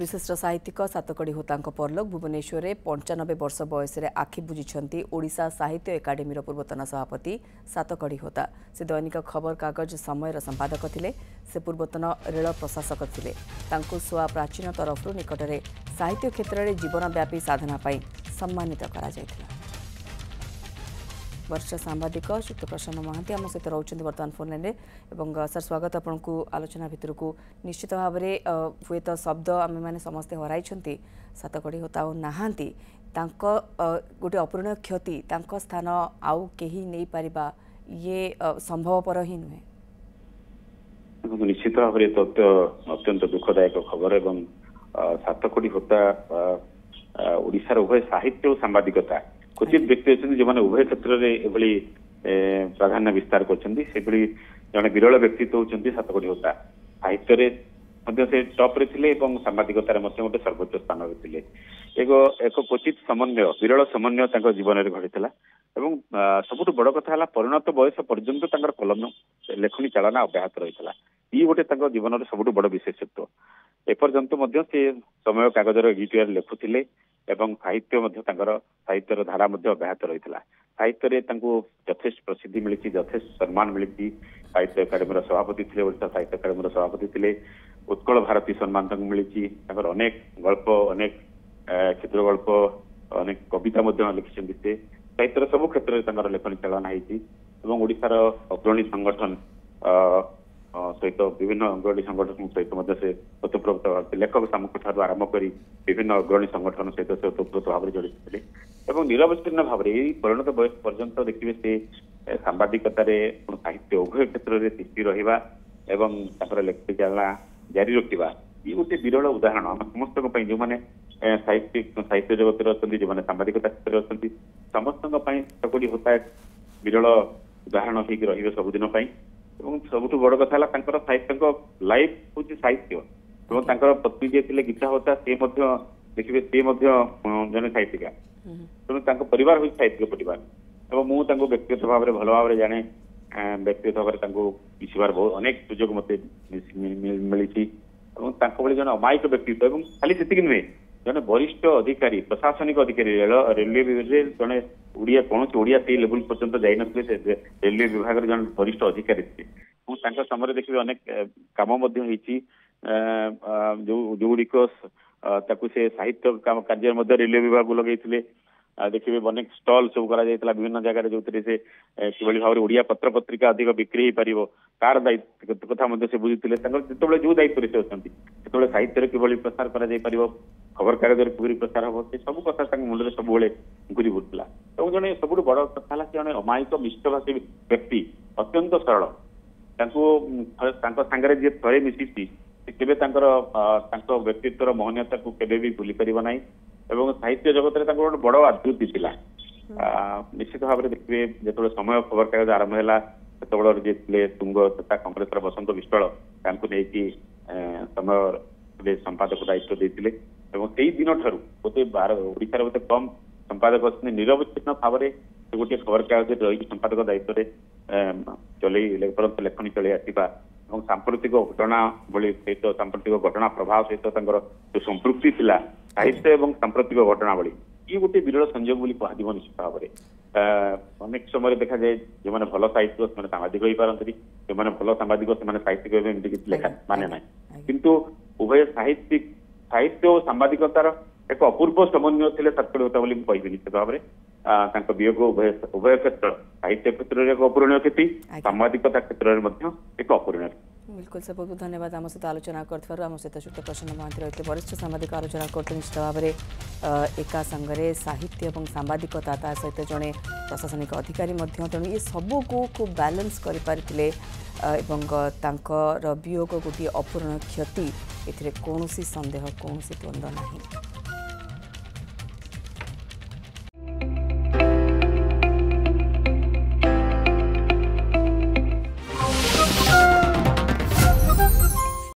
ବିଶିଷ୍ଟ ସାହିତ୍ୟିକ ସାତକଡ଼ି ହୋତାଙ୍କ ପରଲୋକ ଭୁବନେଶ୍ୱରରେ ପଞ୍ଚାନବେ ବର୍ଷ ବୟସରେ ଆଖି ବୁଝିଛନ୍ତି ଓଡ଼ିଶା ସାହିତ୍ୟ ଏକାଡେମୀର ପୂର୍ବତନ ସଭାପତି ସାତକଡ଼ି ହୋତା ସେ ଦୈନିକ ଖବରକାଗଜ ସମୟର ସମ୍ପାଦକ ଥିଲେ ସେ ପୂର୍ବତନ ରେଳ ପ୍ରଶାସକ ଥିଲେ ତାଙ୍କୁ ସୋଆ ପ୍ରାଚୀନ ତରଫରୁ ନିକଟରେ ସାହିତ୍ୟ କ୍ଷେତ୍ରରେ ଜୀବନବ୍ୟାପୀ ସାଧନା ପାଇଁ ସମ୍ମାନିତ କରାଯାଇଥିଲା ବରିଷ୍ଠ ସାମ୍ବାଦିକ ଶ୍ରୀ ପ୍ରସନ୍ନ ମହାନ୍ତି ଆମ ସହିତ ରହୁଛନ୍ତି ବର୍ତ୍ତମାନ ଫୋନ୍ ଲାଇନ୍ରେ ଏବଂ ସାର୍ ସ୍ୱାଗତ ଆପଣଙ୍କୁ ଆଲୋଚନା ଭିତରକୁ ନିଶ୍ଚିତ ଭାବରେ ହୁଏତ ଶବ୍ଦ ଆମେମାନେ ସମସ୍ତେ ହରାଇଛନ୍ତି ସାତକଡ଼ି ହୋତା ଆଉ ନାହାନ୍ତି ତାଙ୍କ ଗୋଟେ ଅପୂରଣୀୟ କ୍ଷତି ତାଙ୍କ ସ୍ଥାନ ଆଉ କେହି ନେଇପାରିବା ଇଏ ସମ୍ଭବପର ହିଁ ନୁହେଁ ନିଶ୍ଚିତ ଭାବରେ ଅତ୍ୟନ୍ତ ଦୁଃଖଦାୟକ ଖବର ଏବଂ ସାମ୍ବାଦିକତା କ୍ୱଚିତ ବ୍ୟକ୍ତି ଅଛନ୍ତି ଯେଉଁମାନେ ଉଭୟ କ୍ଷେତ୍ରରେ ଏଭଳି ପ୍ରାଧାନ୍ୟ ବିସ୍ତାର କରିଛନ୍ତି ସେଭଳି ଜଣେ ବିରଳ ବ୍ୟକ୍ତିତ୍ୱ ହେଉଛନ୍ତି ସାତକୋଟି ହୋତା ସାହିତ୍ୟରେ ମଧ୍ୟ ସେ ଟପ୍ରେ ଥିଲେ ଏବଂ ସାମ୍ବାଦିକତାରେ ମଧ୍ୟ ଗୋଟେ ସର୍ବୋଚ୍ଚ ସ୍ଥାନରେ ଥିଲେ ଏକ ଏକ କ୍ୱଚିତ ସମନ୍ୱୟ ବିରଳ ସମନ୍ୱୟ ତାଙ୍କ ଜୀବନରେ ଘଟିଥିଲା ଏବଂ ସବୁଠୁ ବଡ କଥା ହେଲା ପରିଣତ ବୟସ ପର୍ଯ୍ୟନ୍ତ ତାଙ୍କର କଲମ ଲେଖନୀ ଚାଳନା ଅବ୍ୟାହତ ରହିଥିଲା ଇଏ ଗୋଟେ ତାଙ୍କ ଜୀବନର ସବୁଠୁ ବଡ ବିଶେଷତ୍ୱ ଏପର୍ଯ୍ୟନ୍ତ ମଧ୍ୟ ସେ ସମୟ କାଗଜର ଏଡିଟିଆର ଲେଖୁଥିଲେ এবং সাহিত্য মধ্য তাকার সাহিত্য ধারা মধ্য ব্যাপাত রইছিল সাহিত্যরে তাকু যথেষ্ট प्रसिद्धि मिलीছি যথেষ্ট সম্মান मिलीছি সাহিত্য একাডেমির সভাপতি থিলে ও সাহিত্য একাডেমির সভাপতি থিলে উৎকল ভারতী সম্মান তক মিলিছি তাকার अनेक গল্প अनेक চিত্রগল্প अनेक কবিতা মধ্যমা লিখিছি দিতে তৈতর সব ক্ষেত্ররে তাকার লেখনি চলন আইছি এবং ওড়িশার অপ্রণী সংগঠন ସହିତ ବିଭିନ୍ନ ଅଗ୍ରଣୀ ସଂଗଠନ ସହିତ ମଧ୍ୟ ସେ ଓତପ୍ରୋତ ଲେଖକ ସାମୁଖ୍ୟଠାରୁ ଆରମ୍ଭ କରି ବିଭିନ୍ନ ଅଗ୍ରଣୀ ସଂଗଠନ ସହିତ ସେ ଓତପ୍ରୋତ ଭାବରେ ଜଡ଼ିତ ଥିଲେ ଏବଂ ନିରବଚ୍ଛିନ୍ନ ଭାବରେ ଏଇ ପରିଣତ ବୟସ ପର୍ଯ୍ୟନ୍ତ ଦେଖିବେ ସେ ସାମ୍ବାଦିକତାରେ ସାହିତ୍ୟ ଉଭୟ କ୍ଷେତ୍ରରେ ତିଷ୍ଠି ରହିବା ଏବଂ ତାଙ୍କର ଚାଳନା ଜାରି ରଖିବା ଇଏ ଗୋଟେ ବିରଳ ଉଦାହରଣ ଆମ ସମସ୍ତଙ୍କ ପାଇଁ ଯେଉଁମାନେ ସାହିତ୍ୟ ସାହିତ୍ୟ ଜଗତରେ ଅଛନ୍ତି ଯେଉଁମାନେ ସାମ୍ବାଦିକତା କ୍ଷେତ୍ରରେ ଅଛନ୍ତି ସମସ୍ତଙ୍କ ପାଇଁ ସେଗୁଡ଼ିକ ହୋତା ବିରଳ ଉଦାହରଣ ହେଇକି ରହିବେ ସବୁଦିନ ପାଇଁ ଏବଂ ସବୁଠୁ ବଡ କଥା ହେଲା ତାଙ୍କର ତାଙ୍କ ଲାଇଫ୍ ହେଉଛି ସାହିତ୍ୟ ଏବଂ ତାଙ୍କର ପତ୍ନୀ ଯିଏ ଥିଲେ ଗୀତା ହୋତା ସେ ମଧ୍ୟ ଦେଖିବେ ସେ ମଧ୍ୟ ଜଣେ ସାହିତ୍ୟିକା ତେଣୁ ତାଙ୍କ ପରିବାର ହେଉଛି ସାହିତ୍ୟିକ ପରିବାର ଏବଂ ମୁଁ ତାଙ୍କୁ ବ୍ୟକ୍ତିଗତ ଭାବରେ ଭଲ ଭାବରେ ଜାଣେ ବ୍ୟକ୍ତିଗତ ଭାବରେ ତାଙ୍କୁ ମିଶିବାର ବହୁତ ଅନେକ ସୁଯୋଗ ମୋତେ ମିଳିଛି ଏବଂ ତାଙ୍କ ଭଳି ଜଣେ ଅମାୟିକ ବ୍ୟକ୍ତିତ୍ୱ ଏବଂ ଖାଲି ସେତିକି ନୁହେଁ ଜଣେ ବରିଷ୍ଠ ଅଧିକାରୀ ପ୍ରଶାସନିକ ଅଧିକାରୀ ରେଳ ରେଲୱେ ବିଭାଗରେ ଜଣେ ଓଡ଼ିଆ କୌଣସି ଓଡ଼ିଆ ସେଇ ଲେବୁଲ ପର୍ଯ୍ୟନ୍ତ ଯାଇନଥିଲେ ସେ ରେଲୱେ ବିଭାଗର ଜଣେ ବରିଷ୍ଠ ଅଧିକାରୀ ଥିଲେ ମୁଁ ତାଙ୍କ ସମୟରେ ଦେଖିବି ଅନେକ କାମ ମଧ୍ୟ ହେଇଛି ଯୋଉ ଯୋଉଗୁଡ଼ିକ ତାକୁ ସେ ସାହିତ୍ୟ କାର୍ଯ୍ୟରେ ମଧ୍ୟ ରେଲୱେ ବିଭାଗକୁ ଲଗେଇଥିଲେ ଦେଖିବେ ଅନେକ ଷ୍ଟଲ ସବୁ କରାଯାଇଥିଲା ବିଭିନ୍ନ ଜାଗାରେ ଯୋଉଥିରେ ସେ କିଭଳି ଭାବରେ ଓଡ଼ିଆ ପତ୍ର ପତ୍ରିକା ଅଧିକ ବିକ୍ରି ହେଇପାରିବ ତାର ଦାୟିତ୍ୱ କଥା ମଧ୍ୟ ସେ ବୁଝୁଥିଲେ ତାଙ୍କର ଯେତେବେଳେ ଯୋଉ ଦାୟିତ୍ୱରେ ସେ ଅଛନ୍ତି ସେତେବେଳେ ସାହିତ୍ୟରେ କିଭଳି ପ୍ରସାର କରାଯାଇପାରିବ ଖବରକାଗଜରେ କିଭଳି ପ୍ରସାର ହବ ସେ ସବୁ କଥା ତାଙ୍କ ମୁଣ୍ଡରେ ସବୁବେଳେ ଘୁରି ବୁଲୁଥିଲା ଏବଂ ଜଣେ ସବୁଠୁ ବଡ କଥା ହେଲା ସେ ଜଣେ ଅମାୟିକ ମିଷ୍ଟଭାଷୀ ବ୍ୟକ୍ତି ଅତ୍ୟନ୍ତ ସରଳ ତାଙ୍କୁ ତାଙ୍କ ସାଙ୍ଗରେ ଯିଏ ଥରେ ମିଶିଛି ସେ କେବେ ତାଙ୍କର ତାଙ୍କ ବ୍ୟକ୍ତିତ୍ୱର ମହନୀୟତାକୁ କେବେ ବି ଭୁଲି ପାରିବ ନାହିଁ এবং সাহিত্য জগতে তাকৰ এটা বৰ ডাঙৰ আদৰ্শ দিছিল। নিশ্চিতভাৱে দেখিব যে তেতিয়া সময় খবৰ কাৰ্যৰ আৰম্ভ হ'ল তেতিয়াৰ গীতপ্লে সুংগ তথা কংগ্ৰেছৰ বসন্ত বিস্তৰ তাকো নেকি সময়ৰ এই সম্পাদকৰ দায়িত্ব দিছিল। আৰু তেতিয়া দিনৰ থৰু তেতিয়া 12 ওড়িশাৰ মতে কম সম্পাদকৰ সৈতে নিৰৱচ্ছিন্নভাৱে তেওঁ গটি খবৰ কাৰ্যৰ এই সম্পাদকৰ দায়িত্বৰে চলি ইলেক্ট্ৰনিক চলি আহিবা আৰু সাংস্কৃতিক ঘটনা বুলি সেইটো সাংস্কৃতিক ঘটনা প্ৰভাৱ সৈতে তেনকৰ সম্পৃক্তিতিলা। ସାହିତ୍ୟ ଏବଂ ସାମ୍ପ୍ରତିକ ଘଟଣାବଳୀ ଇଏ ଗୋଟିଏ ବିରଳ ସଂଯୋଗ ବୋଲି କୁହାଯିବ ନିଶ୍ଚିତ ଭାବରେ ଅନେକ ସମୟରେ ଦେଖାଯାଏ ଯେଉଁମାନେ ଭଲ ସାହିତ୍ୟ ସେମାନେ ସାମ୍ବାଦିକ ହେଇପାରନ୍ତି ଯେଉଁମାନେ ଭଲ ସାମ୍ବାଦିକ ସେମାନେ ସାହିତ୍ୟିକ ହେବେ ଏମିତି କିଛି ଲେଖା ମାନେ ନାହିଁ କିନ୍ତୁ ଉଭୟ ସାହିତ୍ୟିକ ସାହିତ୍ୟ ଓ ସାମ୍ବାଦିକତାର ଏକ ଅପୂର୍ବ ସମନ୍ୱୟ ଥିଲେ ତାତ୍ପର୍ଯ୍ୟତା ବୋଲି ମୁଁ କହିବି ନିଶ୍ଚିତ ଭାବରେ ତାଙ୍କ ବିୟୋଗ ଉଭୟ ଉଭୟ କ୍ଷେତ୍ର ସାହିତ୍ୟ କ୍ଷେତ୍ରରେ ଏକ ଅପୂରଣୀୟ କ୍ଷତି ସାମ୍ବାଦିକତା କ୍ଷେତ୍ରରେ ମଧ୍ୟ ଏକ ଅପୂରଣୀୟ କ୍ଷତି बिल्कुल सब बहुत धन्यवाद आम सहित तो आलोचना करम सहित तो श्रुत प्रसन्न महांति रही वरिष्ठ सांबादिक आलोचना करते निश्चित भाव में एका सांगे साहित्य और सांबादिकता सहित जड़े प्रशासनिक अधिकारी तेणु ये सबूक खूब बालान्स करें वियोग गोटे अपूरण क्षति ए कौन सन्देह कौन द्वंद्व ना